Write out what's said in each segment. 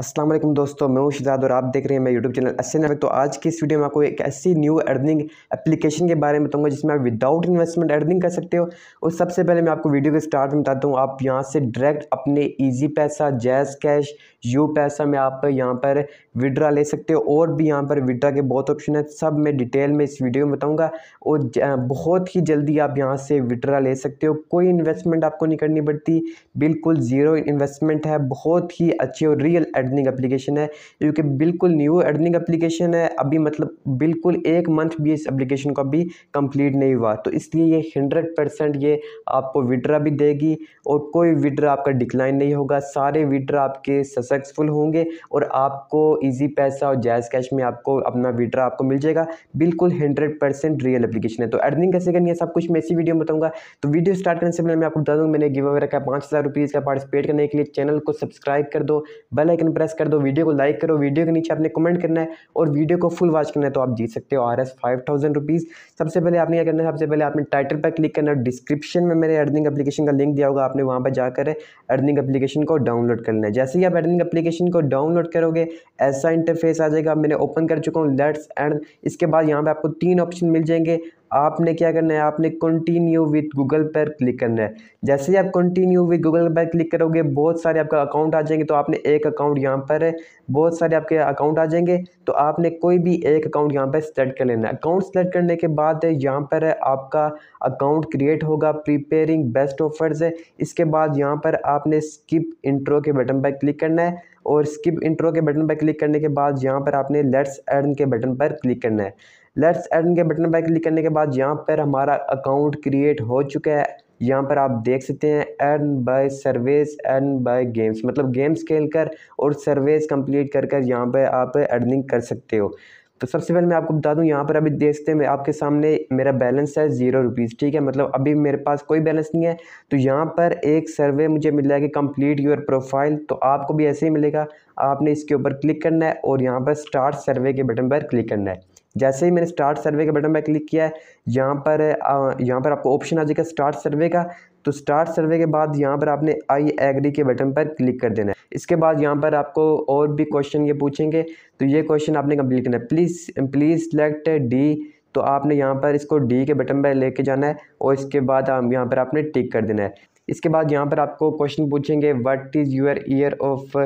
असलम दोस्तों मैं हूं शिजाद और आप देख रहे हैं मैं यूट्यूब चैनल असन नवे तो आज की इस वीडियो में आपको एक ऐसी न्यू अर्निंग एप्लीकेशन के बारे में बताऊंगा जिसमें आप विदाउट इन्वेस्टमेंट अर्निंग कर सकते हो और सबसे पहले मैं आपको वीडियो के स्टार्ट में बताता हूँ आप यहाँ से डायरेक्ट अपने ईजी पैसा जैज़ कैश यू पैसा में आप यहाँ पर विड्रा ले सकते हो और भी यहाँ पर विड्रा के बहुत ऑप्शन है सब मैं डिटेल में इस वीडियो में बताऊँगा और बहुत ही जल्दी आप यहाँ से विड्रा ले सकते हो कोई इन्वेस्टमेंट आपको नहीं करनी पड़ती बिल्कुल ज़ीरो इन्वेस्टमेंट है बहुत ही अच्छी और रियल अर्निंग एप्लीकेशन है क्योंकि बिल्कुल न्यू अर्निंग एप्लीकेशन है अभी मतलब बिल्कुल एक मंथ भी इस एप्लीकेशन को अभी कम्प्लीट नहीं हुआ तो इसलिए ये हंड्रेड परसेंट ये आपको विड्रा भी देगी और कोई विड्रा आपका डिक्लाइन नहीं होगा सारे विड्रा आपके सक्सेसफुल होंगे और आपको ईजी पैसा और जैज़ कैश में आपको अपना विड्रा आपको मिल जाएगा बिल्कुल हंड्रेड परसेंट रियल एप्लीकेशन है तो अर्निंग कैसे करनी है सब कुछ मैं इसी वीडियो में बताऊंगा तो वीडियो स्टार्ट करने से पहले मैं आपको बता दूँगा मैंने गिव अवे रखा है पाँच हज़ार रुपीज़ का पार्टिसिपेट करने के लिए चैनल को सब्सक्राइब कर दो बेल आइकन प्रेस कर दो वीडियो को लाइक करो वीडियो के नीचे आपने कमेंट करना है और वीडियो को फुल वॉच करना है तो आप जीत सकते हो R S five thousand rupees सबसे पहले आपने क्या करना है सबसे पहले आपने टाइटल पर क्लिक करना डिस्क्रिप्शन में मेरे अर्निंग एप्लीकेशन का लिंक दिया होगा आपने वहाँ पर जाकर अर्निंग एप्लीकेशन को डाउनलोड कर लेना है जैसे ही आप अर्निंग एप्लीकेशन को डाउनलोड करोगे ऐसा इंटरफेस आ जाएगा मैंने ओपन कर चुका हूँ लेट्स एंड इसके बाद यहाँ पे आपको तीन ऑप्शन मिल जाएंगे आपने क्या करना है आपने कंटिन्यू विद गूगल पर क्लिक करना है जैसे ही आप कंटिन्यू विद गूगल पर क्लिक करोगे बहुत सारे आपका अकाउंट आ जाएंगे तो आपने एक अकाउंट यहाँ पर है बहुत सारे आपके अकाउंट आ जाएंगे तो आपने कोई भी एक अकाउंट यहाँ पर सेलेक्ट कर लेना है अकाउंट सेलेक्ट करने के बाद यहाँ पर है आपका अकाउंट क्रिएट होगा प्रिपेयरिंग बेस्ट ऑफर्स है इसके बाद यहाँ पर आपने स्किप इंट्रो के बटन पर क्लिक करना है और स्किप इंट्रो के बटन पर क्लिक करने के बाद यहाँ पर आपने लेट्स एडन के बटन पर क्लिक करना है लेट्स एडन के बटन पर क्लिक करने के बाद यहाँ पर हमारा अकाउंट क्रिएट हो चुका है यहाँ पर आप देख सकते हैं earn by service earn by games मतलब गेम्स खेल कर और सर्विस कंप्लीट कर कर यहाँ पर आप अर्निंग कर सकते हो तो सबसे पहले मैं आपको बता दूं यहाँ पर अभी देखते हैं आपके सामने मेरा बैलेंस है ज़ीरो रुपीज़ ठीक है मतलब अभी मेरे पास कोई बैलेंस नहीं है तो यहाँ पर एक सर्वे मुझे मिल जाएगा कंप्लीट योर प्रोफाइल तो आपको भी ऐसे ही मिलेगा आपने इसके ऊपर क्लिक करना है और यहाँ पर स्टार्ट सर्वे के बटन पर क्लिक करना है जैसे ही मैंने स्टार्ट सर्वे के बटन पर क्लिक किया है यहाँ पर यहाँ पर आपको ऑप्शन आ जाएगा स्टार्ट सर्वे का तो स्टार्ट सर्वे के बाद यहाँ पर आपने आई एग्री के बटन पर क्लिक कर देना है इसके बाद यहाँ पर आपको और भी क्वेश्चन ये पूछेंगे तो ये क्वेश्चन आपने कम्प्लीट करना है प्लीज़ प्लीज़ सेलेक्ट डी तो आपने यहाँ पर इसको डी के बटन पर लेके जाना है और इसके बाद आप यहाँ पर आपने टिक कर देना है इसके बाद यहाँ पर आपको क्वेश्चन पूछेंगे what is your year of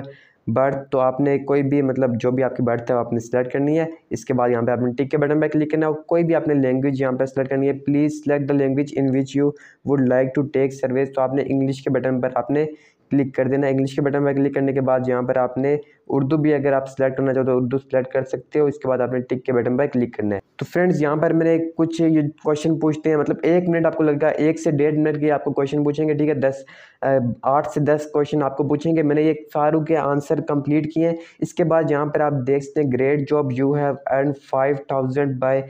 birth तो आपने कोई भी मतलब जो भी आपकी बर्थ है वो आपने सेलेक्ट करनी है इसके बाद यहाँ पे आपने टिक के बटन पर क्लिक करना है और कोई भी आपने लैंग्वेज यहाँ पर सेलेक्ट करनी है please select the language in which you would like to take service तो आपने इंग्लिश के बटन पर आपने क्लिक कर देना इंग्लिश के बटन पर क्लिक करने के बाद यहाँ पर आपने उर्दू भी अगर आप सेलेक्ट करना चाहो तो उर्दू सेलेक्ट कर सकते हो इसके बाद आपने टिक के बटन पर क्लिक करना है तो फ्रेंड्स यहाँ पर मैंने कुछ ये क्वेश्चन पूछते हैं मतलब एक मिनट आपको लगता है एक से डेढ़ मिनट के आपको क्वेश्चन पूछेंगे ठीक है दस आठ से दस क्वेश्चन आपको पूछेंगे मैंने ये फारूक के आंसर कंप्लीट किए हैं इसके बाद यहाँ पर आप देख सकते हैं great job you have earn five thousand by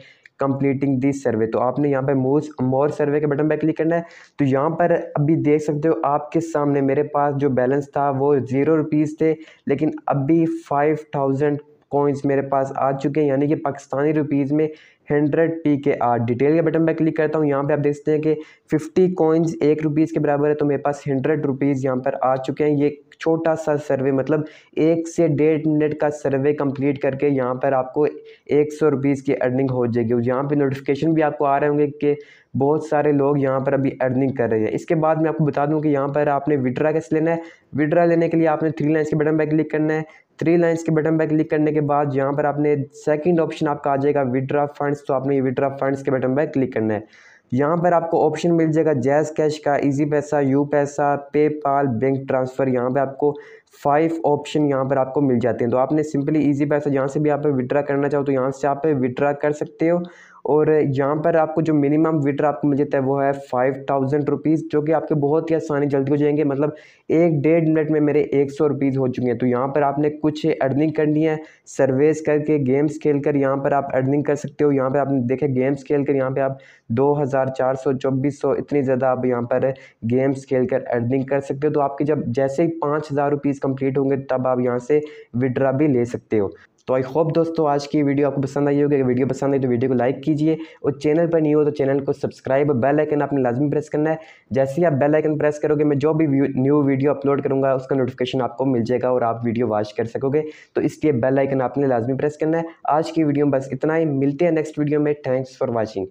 completing this survey तो आपने यहाँ पे मोस मोर सर्वे के बटन पर क्लिक करना है तो यहाँ पर अभी देख सकते हो आपके सामने मेरे पास जो बैलेंस था वो ज़ीरो रुपीज़ थे लेकिन अभी फाइव थाउजेंड कॉइन्स मेरे पास आ चुके हैं यानी कि पाकिस्तानी रुपीज़ में hundred P K R detail के बटन पर क्लिक करता हूँ यहाँ पे आप देखते हैं कि फिफ्टी कॉइन्स एक रुपीज़ के बराबर है तो मेरे पास हंड्रेड रुपीज़ यहाँ पर आ चुके हैं ये छोटा सा सर्वे मतलब एक से डेढ़ मिनट का सर्वे कंप्लीट करके यहाँ पर आपको एक सौ रुपीज़ की अर्निंग हो जाएगी यहाँ पे नोटिफिकेशन भी आपको आ रहे होंगे कि बहुत सारे लोग यहाँ पर अभी अर्निंग कर रहे हैं इसके बाद मैं आपको बता दूँ कि यहाँ पर आपने विड्रा कैसे लेना है विड्रा लेने के लिए आपने थ्री लाइन्स के बटन पर क्लिक करना है थ्री लाइन्स के बटन पर क्लिक करने के बाद यहाँ पर आपने सेकेंड ऑप्शन आपका आ जाएगा विड्रा फंड फंड्स तो आपने विड्रा फंड्स के बटन पर क्लिक करना है यहाँ पर आपको ऑप्शन मिल जाएगा जैस कैश का इजी पैसा यू पैसा पे पाल बैंक ट्रांसफ़र यहाँ पे आपको फाइव ऑप्शन यहाँ पर आपको मिल जाते हैं तो आपने सिंपली इजी पैसा यहाँ से भी आप विड्रा करना चाहो तो यहाँ से आप विड्रा कर सकते हो और यहाँ पर आपको जो मिनिमम विड्रा आपको मिलता है वो है फाइव थाउजेंड रुपीज़ जो कि आपके बहुत ही आसानी जल्दी हो जाएंगे मतलब एक डेढ़ मिनट में मेरे एक सौ रुपीज़ हो चुके हैं तो यहाँ पर आपने कुछ अर्निंग करनी है सर्वेस करके गेम्स खेल कर यहाँ पर आप अर्निंग कर सकते हो यहाँ पर आपने देखे गेम्स खेल कर यहाँ पर आप दो हज़ार चार सौ चौबीस सौ इतनी ज़्यादा आप यहाँ पर गेम्स खेल कर अर्निंग कर सकते हो तो आपकी जब जैसे ही पाँच हज़ार रुपीज़ कंप्लीट होंगे तब आप यहाँ से विड्रा भी ले सकते हो तो आई होप दोस्तों आज की वीडियो आपको पसंद आई होगी अगर वीडियो पसंद आई तो वीडियो को लाइक कीजिए और चैनल पर नहीं हो तो चैनल को सब्सक्राइब बेल आइकन आपने लाजमी प्रेस करना है जैसे ही आप बेल आइकन प्रेस करोगे मैं जो भी न्यू वीडियो अपलोड करूँगा उसका नोटिफिकेशन आपको मिल जाएगा और आप वीडियो वॉच कर सकोगे तो इसलिए बेल आइकन आपने लाजमी प्रेस करना है आज की वीडियो में बस इतना ही मिलते हैं नेक्स्ट वीडियो में थैंक्स फॉर वॉचिंग